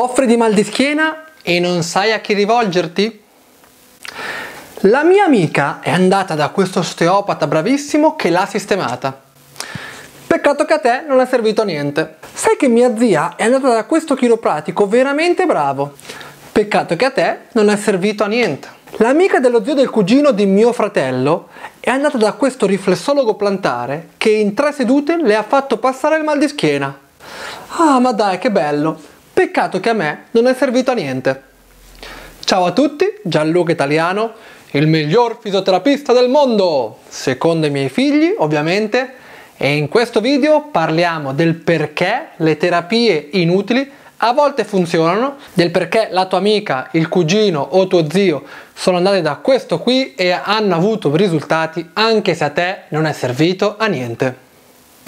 Soffri di mal di schiena e non sai a chi rivolgerti? La mia amica è andata da questo osteopata bravissimo che l'ha sistemata. Peccato che a te non è servito a niente. Sai che mia zia è andata da questo chiropratico veramente bravo. Peccato che a te non è servito a niente. L'amica dello zio del cugino di mio fratello è andata da questo riflessologo plantare che in tre sedute le ha fatto passare il mal di schiena. Ah, ma dai, che bello! Peccato che a me non è servito a niente. Ciao a tutti, Gianluca Italiano, il miglior fisioterapista del mondo, secondo i miei figli ovviamente, e in questo video parliamo del perché le terapie inutili a volte funzionano, del perché la tua amica, il cugino o tuo zio sono andate da questo qui e hanno avuto risultati anche se a te non è servito a niente.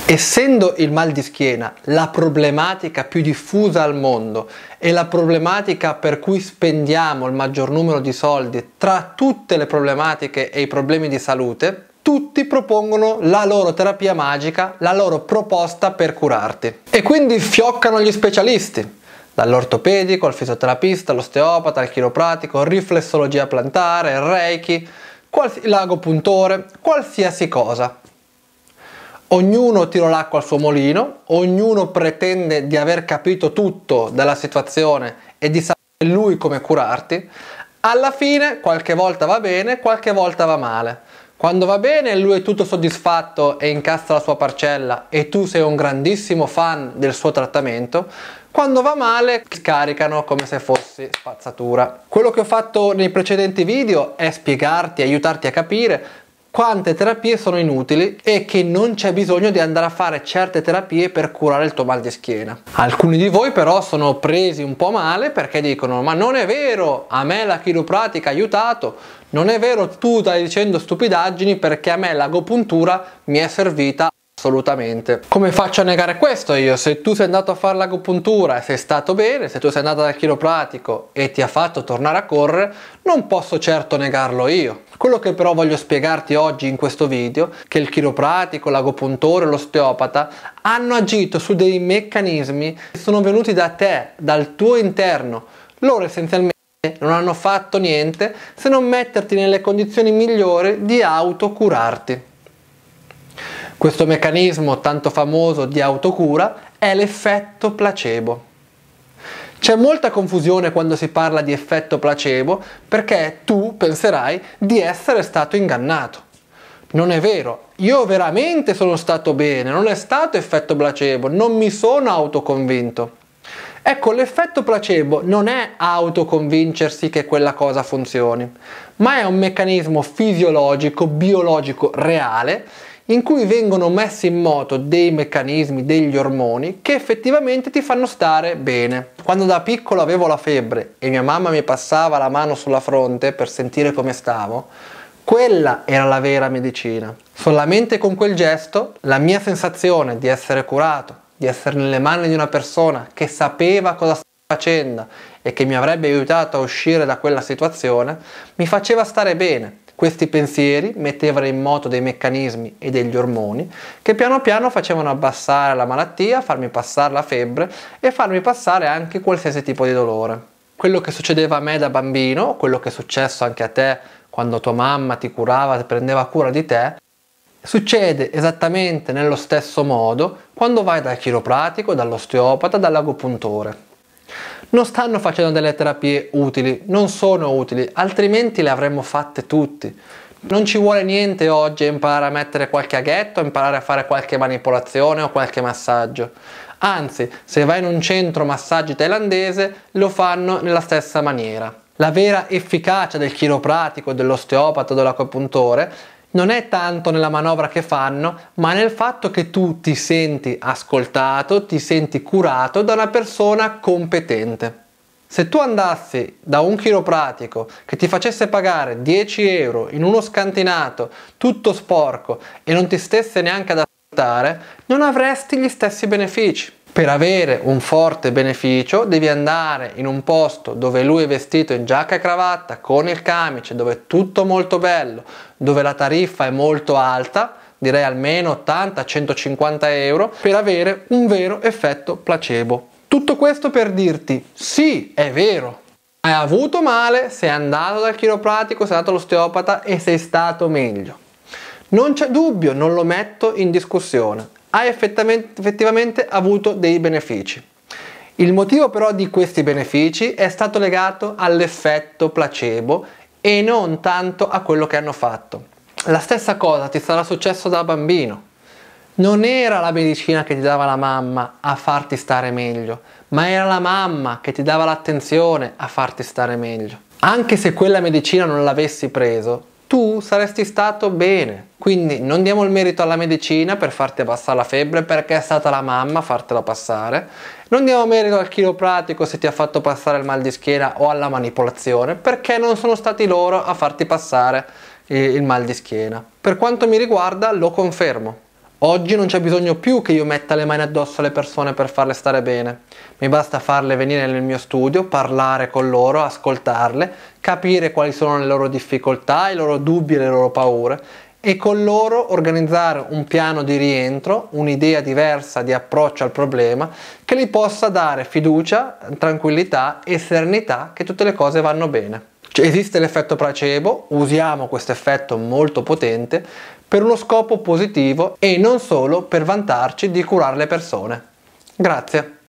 Essendo il mal di schiena la problematica più diffusa al mondo e la problematica per cui spendiamo il maggior numero di soldi tra tutte le problematiche e i problemi di salute, tutti propongono la loro terapia magica, la loro proposta per curarti. E quindi fioccano gli specialisti, dall'ortopedico al fisioterapista, all'osteopata, al chiropratico, riflessologia plantare, reiki, quals- l'agopuntore, qualsiasi cosa. Ognuno tira l'acqua al suo molino, ognuno pretende di aver capito tutto della situazione e di sapere lui come curarti. Alla fine qualche volta va bene, qualche volta va male. Quando va bene lui è tutto soddisfatto e incassa la sua parcella e tu sei un grandissimo fan del suo trattamento, quando va male scaricano come se fossi spazzatura. Quello che ho fatto nei precedenti video è spiegarti, aiutarti a capire quante terapie sono inutili e che non c'è bisogno di andare a fare certe terapie per curare il tuo mal di schiena. Alcuni di voi però sono presi un po' male perché dicono ma non è vero, a me la chiropratica ha aiutato, non è vero tu stai dicendo stupidaggini perché a me l'agopuntura mi è servita assolutamente. Come faccio a negare questo io? Se tu sei andato a fare l'agopuntura e sei stato bene, se tu sei andato dal chiropratico e ti ha fatto tornare a correre, non posso certo negarlo io. Quello che però voglio spiegarti oggi in questo video che il chiropratico, l'agopuntore, l'osteopata hanno agito su dei meccanismi che sono venuti da te, dal tuo interno. Loro essenzialmente non hanno fatto niente se non metterti nelle condizioni migliori di autocurarti. Questo meccanismo tanto famoso di autocura è l'effetto placebo. C'è molta confusione quando si parla di effetto placebo perché tu penserai di essere stato ingannato. Non è vero, io veramente sono stato bene, non è stato effetto placebo, non mi sono autoconvinto. Ecco, l'effetto placebo non è autoconvincersi che quella cosa funzioni, ma è un meccanismo fisiologico, biologico, reale in cui vengono messi in moto dei meccanismi, degli ormoni che effettivamente ti fanno stare bene. Quando da piccolo avevo la febbre e mia mamma mi passava la mano sulla fronte per sentire come stavo, quella era la vera medicina. Solamente con quel gesto la mia sensazione di essere curato, di essere nelle mani di una persona che sapeva cosa stava facendo e che mi avrebbe aiutato a uscire da quella situazione, mi faceva stare bene questi pensieri mettevano in moto dei meccanismi e degli ormoni che piano piano facevano abbassare la malattia, farmi passare la febbre e farmi passare anche qualsiasi tipo di dolore. Quello che succedeva a me da bambino, quello che è successo anche a te quando tua mamma ti curava, ti prendeva cura di te, Succede esattamente nello stesso modo quando vai dal chiropratico, dall'osteopata, dall'agopuntore. Non stanno facendo delle terapie utili, non sono utili, altrimenti le avremmo fatte tutti. Non ci vuole niente oggi imparare a mettere qualche aghetto, imparare a fare qualche manipolazione o qualche massaggio. Anzi, se vai in un centro massaggio thailandese, lo fanno nella stessa maniera. La vera efficacia del chiropratico, dell'osteopata, dell'acupuntore non è tanto nella manovra che fanno, ma nel fatto che tu ti senti ascoltato, ti senti curato da una persona competente. Se tu andassi da un chiropratico che ti facesse pagare 10 euro in uno scantinato tutto sporco e non ti stesse neanche ad ascoltare, non avresti gli stessi benefici. Per avere un forte beneficio devi andare in un posto dove lui è vestito in giacca e cravatta, con il camice, dove è tutto molto bello, dove la tariffa è molto alta, direi almeno 80-150 euro, per avere un vero effetto placebo. Tutto questo per dirti sì, è vero, hai avuto male, sei andato dal chiropratico, sei andato all'osteopata e sei stato meglio. Non c'è dubbio, non lo metto in discussione ha effettivamente avuto dei benefici. Il motivo però di questi benefici è stato legato all'effetto placebo e non tanto a quello che hanno fatto. La stessa cosa ti sarà successo da bambino. Non era la medicina che ti dava la mamma a farti stare meglio, ma era la mamma che ti dava l'attenzione a farti stare meglio. Anche se quella medicina non l'avessi preso, tu saresti stato bene. Quindi non diamo il merito alla medicina per farti passare la febbre perché è stata la mamma a fartela passare. Non diamo merito al chiropratico se ti ha fatto passare il mal di schiena o alla manipolazione perché non sono stati loro a farti passare eh, il mal di schiena. Per quanto mi riguarda lo confermo. Oggi non c'è bisogno più che io metta le mani addosso alle persone per farle stare bene. Mi basta farle venire nel mio studio, parlare con loro, ascoltarle, capire quali sono le loro difficoltà, i loro dubbi e le loro paure e con loro organizzare un piano di rientro, un'idea diversa di approccio al problema che li possa dare fiducia, tranquillità e serenità che tutte le cose vanno bene. Cioè, esiste l'effetto placebo, usiamo questo effetto molto potente per uno scopo positivo e non solo per vantarci di curare le persone. Grazie.